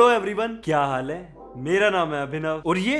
hello everyone क्या हाल है मेरा नाम है अभिनव और ये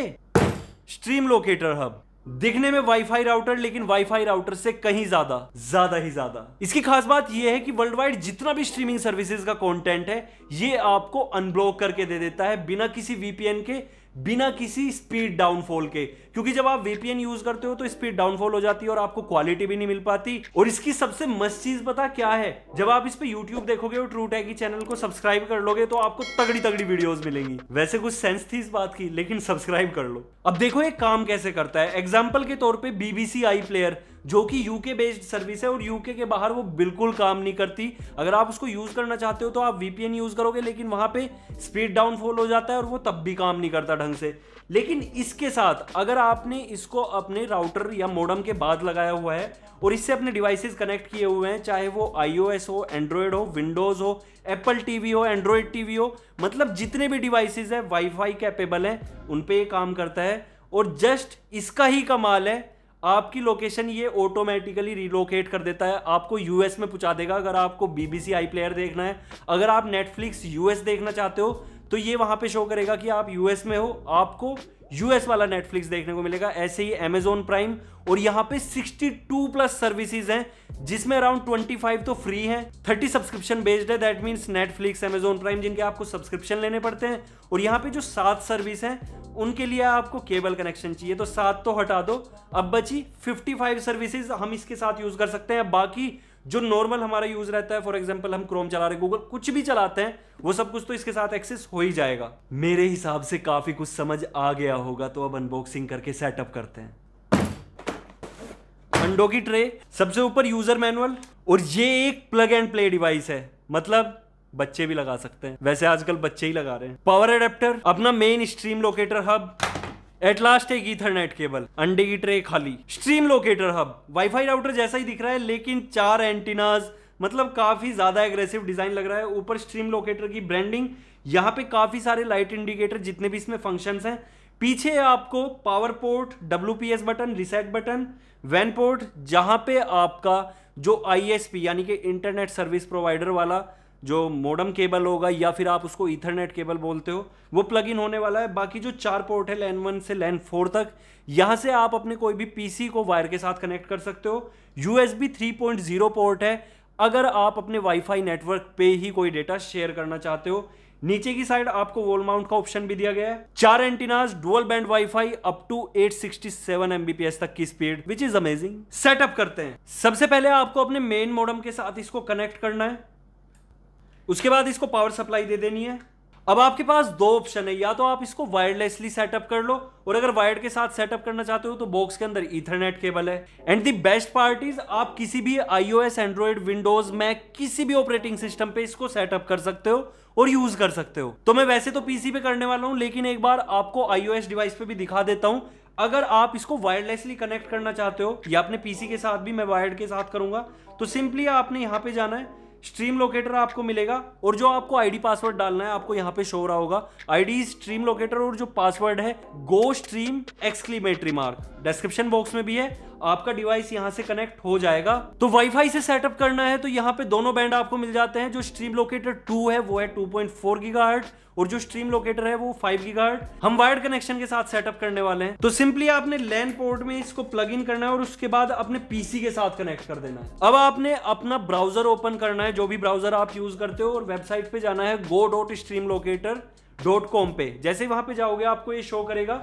स्ट्रीम लोकेटर हब दिखने में वाईफाई राउटर लेकिन वाईफाई राउटर से कहीं ज्यादा ज्यादा ही ज्यादा इसकी खास बात यह है कि वर्ल्ड वाइड जितना भी स्ट्रीमिंग सर्विसेज का कंटेंट है ये आपको अनब्लॉक करके दे देता है बिना किसी वीपीएन के बिना किसी स्पीड डाउनफॉल के क्योंकि जब आप वीपीएन यूज करते हो तो स्पीड डाउनफॉल हो जाती है और आपको क्वालिटी भी नहीं मिल पाती और इसकी सबसे मस्त चीज पता क्या है जब आप इस पे यूट्यूब देखोगे और ट्रू टैगी चैनल को सब्सक्राइब कर लोगे तो आपको तगड़ी तगड़ी वीडियोस मिलेंगी वैसे कुछ सेंस थी इस बात की लेकिन सब्सक्राइब कर लो अब देखो ये काम कैसे करता है एग्जाम्पल के तौर पर बीबीसी आई प्लेयर जो कि यूके बेस्ड सर्विस है और यूके के बाहर वो बिल्कुल काम नहीं करती अगर आप उसको यूज़ करना चाहते हो तो आप वीपीएन यूज़ करोगे लेकिन वहां पे स्पीड डाउन फॉल हो जाता है और वो तब भी काम नहीं करता ढंग से लेकिन इसके साथ अगर आपने इसको अपने राउटर या मोडम के बाद लगाया हुआ है और इससे अपने डिवाइसेस कनेक्ट किए हुए हैं चाहे वो आईओएस हो एंड्रॉयड हो विंडोज़ हो एप्पल टीवी हो एंड्रॉयड टीवी हो मतलब जितने भी डिवाइसेस हैं वाईफाई कैपेबल हैं उन पर ये काम करता है और जस्ट इसका ही कमाल है आपकी लोकेशन ये ऑटोमेटिकली रिलोकेट कर देता है आपको यूएस में पहुंचा देगा अगर आपको बीबीसी आई प्लेयर देखना है अगर आप नेटफ्लिक्स यूएस देखना चाहते हो तो ये वहां पे शो करेगा कि आप यूएस में हो आपको यूएस वाला नेटफ्लिक्स देखने को मिलेगा ऐसे ही अमेजोन प्राइम और यहाँ पे 62 प्लस सर्विसेज हैं जिसमें अराउंड 25 तो फ्री हैं 30 सब्सक्रिप्शन बेस्ड है that means Netflix Amazon Prime जिनके आपको सब्सक्रिप्शन लेने पड़ते हैं और यहाँ पे जो सात सर्विस हैं उनके लिए आपको केबल कनेक्शन चाहिए तो सात तो हटा दो अब बची 55 सर्विसेज हम इसके साथ यूज कर सकते हैं बाकी जो नॉर्मल हमारा यूज रहता है फॉर एग्जाम्पल हम क्रोम चला रहे गूगल कुछ भी चलाते हैं वो सब कुछ तो इसके साथ एक्सेस हो ही जाएगा मेरे हिसाब से काफी कुछ समझ आ गया होगा तो अब अनबॉक्सिंग करके सेटअप करते हैं अंडों की ट्रे सबसे ऊपर यूजर मैनुअल और ये एक प्लग एंड प्ले डिवाइस है मतलब बच्चे भी लगा सकते हैं वैसे आजकल बच्चे ही लगा रहे हैं पावर एडेप्टर अपना main stream locator hub at last एक ईथरनेट केबल अंडे की ट्रे खाली stream locator hub WiFi router जैसा ही दिख रहा है लेकिन चार एंटीनाज मतलब काफी ज्यादा एग्रेसिव डिजाइन लग रहा है ऊपर स्ट्रीम लोकेटर की ब्रांडिंग यहाँ पे काफी सारे लाइट इंडिकेटर जितने भी इसमें फंक्शंस हैं पीछे आपको power port W button reset button वैन पोर्ट जहां पे आपका जो आई यानी कि इंटरनेट सर्विस प्रोवाइडर वाला जो मोडम केबल होगा या फिर आप उसको ईथरनेट केबल बोलते हो वो प्लग इन होने वाला है बाकी जो चार पोर्ट है लैन वन से लैन फोर तक यहाँ से आप अपने कोई भी पीसी को वायर के साथ कनेक्ट कर सकते हो U S B three point zero port है अगर आप अपने वाईफाई नेटवर्क पे ही कोई डेटा शेयर करना चाहते हो नीचे की साइड आपको वॉल माउंट का ऑप्शन भी दिया गया है चार antennas dual band WiFi up to 867 एस तक की speed which is amazing setup करते हैं सबसे पहले आपको अपने मेन मोडम के साथ इसको कनेक्ट करना है उसके बाद इसको पावर सप्लाई दे देनी है अब आपके पास दो ऑप्शन है या तो आप इसको वायरलेसली सेटअप कर लो और अगर वायर के साथ सेटअप करना चाहते हो तो बॉक्स के अंदर इथरनेट केबल है and the best part is आप किसी भी आईओएस एंड्रॉइड विंडोज मैक किसी भी ऑपरेटिंग सिस्टम पे इसको सेटअप कर सकते हो और यूज कर सकते हो तो मैं वैसे तो पीसी पे करने वाला हूं लेकिन एक बार आपको आईओएस डिवाइस पे भी दिखा देता हूं अगर आप इसको वायरलेसली कनेक्ट करना चाहते हो या अपने पीसी के साथ भी मैं वायर्ड के साथ करूंगा तो सिंपली आपने यहां पे जाना है स्ट्रीम लोकेटर आपको मिलेगा और जो आपको आईडी पासवर्ड डालना है आपको यहाँ पे शो रहा होगा आईडी स्ट्रीम लोकेटर और जो पासवर्ड है go stream exclamatory mark description box में भी है आपका डिवाइस यहाँ से कनेक्ट हो जाएगा तो वाईफाई से सेटअप करना है तो यहाँ पे दोनों बैंड आपको मिल जाते हैं जो स्ट्रीम लोकेटर टू है वो है टू पॉइंट फोर और जो स्ट्रीम लोकेटर है वो 5 गीगाहर्ट हम वायर्ड कनेक्शन के साथ सेटअप करने वाले हैं तो सिंपली आपने लैन पोर्ट में इसको प्लग इन करना है और उसके बाद अपने पीसी के साथ कनेक्ट कर देना है अब आपने अपना ब्राउजर ओपन करना है जो भी ब्राउजर आप यूज करते हो और वेबसाइट पे जाना है go dot stream locator dot com पे जैसे वहां पे जाओगे आपको ये शो करेगा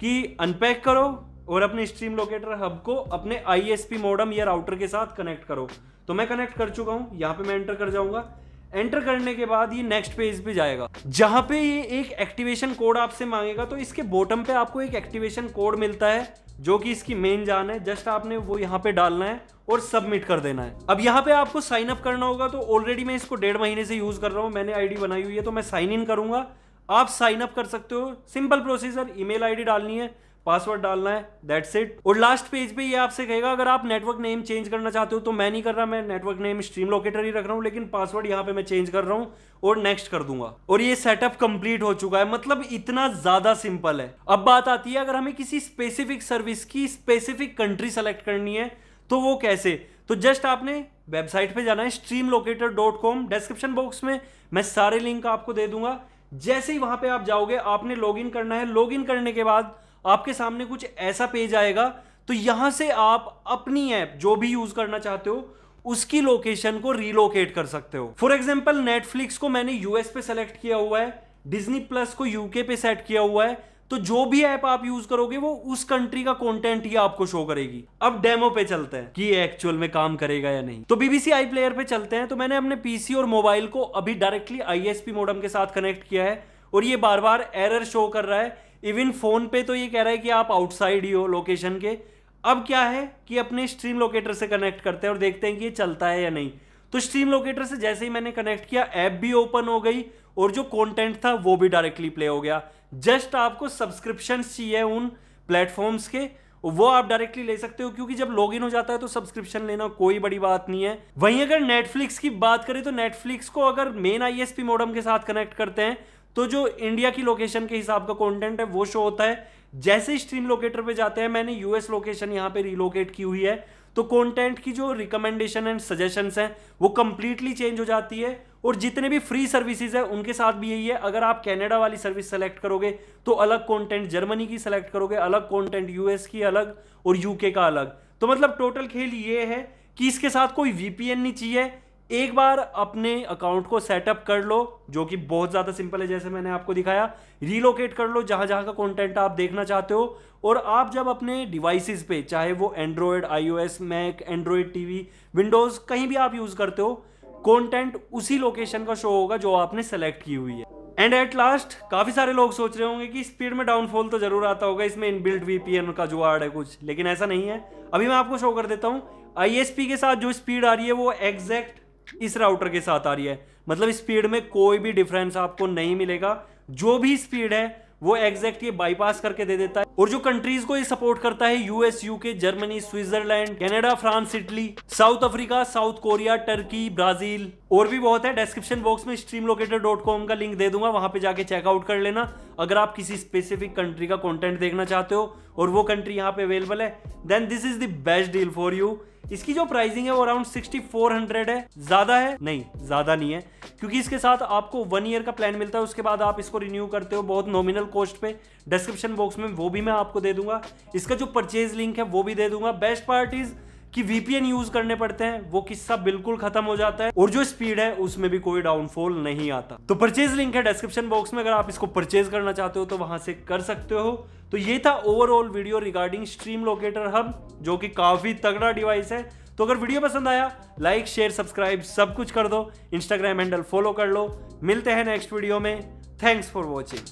कि अनपैक करो और अपने स्ट्रीम लोकेटर हब को अपने आईएसपी मोडम या राउटर के साथ कनेक्ट करो तो मैं कनेक्ट कर चुका हूँ यहाँ पे मैं एंटर कर जाऊंगा एंटर करने के बाद ये नेक्स्ट पेज पे जाएगा जहां पे ये एक एक्टिवेशन कोड आपसे मांगेगा तो इसके बॉटम पे आपको एक एक्टिवेशन कोड मिलता है जो कि इसकी मेन जान है जस्ट आपने वो यहाँ पे डालना है और सबमिट कर देना है अब यहाँ पे आपको साइन अप करना होगा तो ऑलरेडी मैं इसको डेढ़ महीने से यूज़ कर रहा हूँ मैंने आईडी बनाई हुई है तो मैं साइन इन करूंगा आप साइन अप कर सकते हो सिंपल प्रोसीजर ईमेल आईडी डालनी है पासवर्ड डालना है दैट्स इट और लास्ट पेज पे ये आपसे कहेगा अगर आप नेटवर्क नेम चेंज करना चाहते हो तो मैं नहीं कर रहा मैं नेटवर्क नेम स्ट्रीम लोकेटर ही रख रहा हूँ लेकिन पासवर्ड यहाँ पे मैं चेंज कर रहा हूँ और नेक्स्ट कर दूंगा और ये सेटअप कंप्लीट हो चुका है मतलब इतना ज्यादा सिंपल है अब बात आती है अगर हमें किसी स्पेसिफिक सर्विस की स्पेसिफिक कंट्री सेलेक्ट करनी है तो वो कैसे तो जस्ट आपने वेबसाइट पे जाना है stream locator dot com description box में मैं सारे लिंक आपको दे दूंगा जैसे ही वहां पे आप जाओगे आपने लॉगिन करना है लॉगिन करने के बाद आपके सामने कुछ ऐसा पेज आएगा तो यहां से आप अपनी ऐप जो भी यूज करना चाहते हो उसकी लोकेशन को रिलोकेट कर सकते हो फॉर एग्जाम्पल नेटफ्लिक्स को मैंने यूएस पे सेलेक्ट किया हुआ है डिजनी प्लस को यूके पे सेट किया हुआ है तो जो भी ऐप आप यूज करोगे वो उस कंट्री का कंटेंट ही आपको शो करेगी अब डेमो पे चलते हैं कि एक्चुअल में काम करेगा या नहीं तो बीबीसी आई प्लेयर पे चलते हैं तो मैंने अपने पीसी और मोबाइल को अभी डायरेक्टली आईएसपी मोडम के साथ कनेक्ट किया है और ये बार बार एरर शो कर रहा है इवन फ़ोन पे तो ये कह रहा है कि आप आउटसाइड ही हो लोकेशन के अब क्या है कि अपने स्ट्रीम लोकेटर से कनेक्ट करते हैं और देखते हैं कि ये चलता है या नहीं तो स्ट्रीम लोकेटर से जैसे ही मैंने कनेक्ट किया ऐप भी ओपन हो गई और जो कंटेंट था वो भी डायरेक्टली प्ले हो गया जस्ट आपको सब्सक्रिप्शन चाहिए उन प्लेटफॉर्म्स के वो आप डायरेक्टली ले सकते हो क्योंकि जब लॉग इन हो जाता है तो सब्सक्रिप्शन लेना कोई बड़ी बात नहीं है वहीं अगर नेटफ्लिक्स की बात करें तो नेटफ्लिक्स को अगर मेन आईएसपी मॉडम के साथ कनेक्ट करते हैं तो जो इंडिया की लोकेशन के हिसाब का कॉन्टेंट है वो शो होता है जैसे स्ट्रीम लोकेटर पे जाते हैं मैंने यूएस लोकेशन यहाँ पे रिलोकेट की हुई है तो कंटेंट की जो रिकमेंडेशन एंड सजेशंस हैं वो कंप्लीटली चेंज हो जाती है और जितने भी फ्री सर्विसेज हैं उनके साथ भी यही है अगर आप कनाडा वाली सर्विस सेलेक्ट करोगे तो अलग कंटेंट जर्मनी की सेलेक्ट करोगे अलग कंटेंट यूएस की अलग और यूके का अलग तो मतलब टोटल खेल ये है कि इसके साथ कोई वीपीएन नहीं चाहिए एक बार अपने अकाउंट को सेटअप कर लो जो कि बहुत ज़्यादा सिंपल है जैसे मैंने आपको दिखाया रीलोकेट कर लो जहाँ जहाँ का कंटेंट आप देखना चाहते हो और आप जब अपने डिवाइसेस पे चाहे वो Android iOS Mac Android TV Windows कहीं भी आप यूज़ करते हो कंटेंट उसी लोकेशन का शो होगा जो आपने सेलेक्ट की हुई है एंड एट लास्ट काफ़ी सारे लोग सोच रहे होंगे कि स्पीड में डाउनफॉल तो जरूर आता होगा इसमें इनबिल्ट वीपीएन का जुगाड़ है कुछ लेकिन ऐसा नहीं है अभी मैं आपको शो कर देता हूँ आई के साथ जो स्पीड आ रही है वो एग्जैक्ट इस राउटर के साथ आ रही है मतलब स्पीड में कोई भी डिफरेंस आपको नहीं मिलेगा जो भी स्पीड है वो एग्जैक्ट ये बाईपास करके दे देता है और जो कंट्रीज को ये सपोर्ट करता है US UK Germany Switzerland Canada France Italy South Africa South Korea Turkey Brazil और भी बहुत है डिस्क्रिप्शन बॉक्स में स्ट्रीम का लिंक दे दूंगा वहां पे जाके चेकआउट कर लेना अगर आप किसी स्पेसिफिक कंट्री का कॉन्टेंट देखना चाहते हो और वो कंट्री यहाँ पे अवेलेबल है then this is the best deal for you इसकी जो प्राइसिंग है वो अराउंड 6400 है ज़्यादा है नहीं ज़्यादा नहीं है क्योंकि इसके साथ आपको वन ईयर का प्लान मिलता है उसके बाद आप इसको रिन्यू करते हो बहुत नॉमिनल कॉस्ट पे डिस्क्रिप्शन बॉक्स में वो भी मैं आपको दे दूंगा इसका जो परचेज लिंक है वो भी दे दूंगा बेस्ट पार्ट इज़ कि वीपीएन यूज करने पड़ते हैं वो किस्सा बिल्कुल खत्म हो जाता है और जो स्पीड है उसमें भी कोई डाउनफॉल नहीं आता तो परचेज लिंक है डिस्क्रिप्शन बॉक्स में अगर आप इसको परचेज करना चाहते हो तो वहां से कर सकते हो तो ये था overall video regarding stream locator hub जो कि काफी तगड़ा डिवाइस है तो अगर वीडियो पसंद आया लाइक शेयर सब्सक्राइब सब कुछ कर दो इंस्टाग्राम हैंडल फॉलो कर लो मिलते हैं नेक्स्ट वीडियो में थैंक्स फॉर वॉचिंग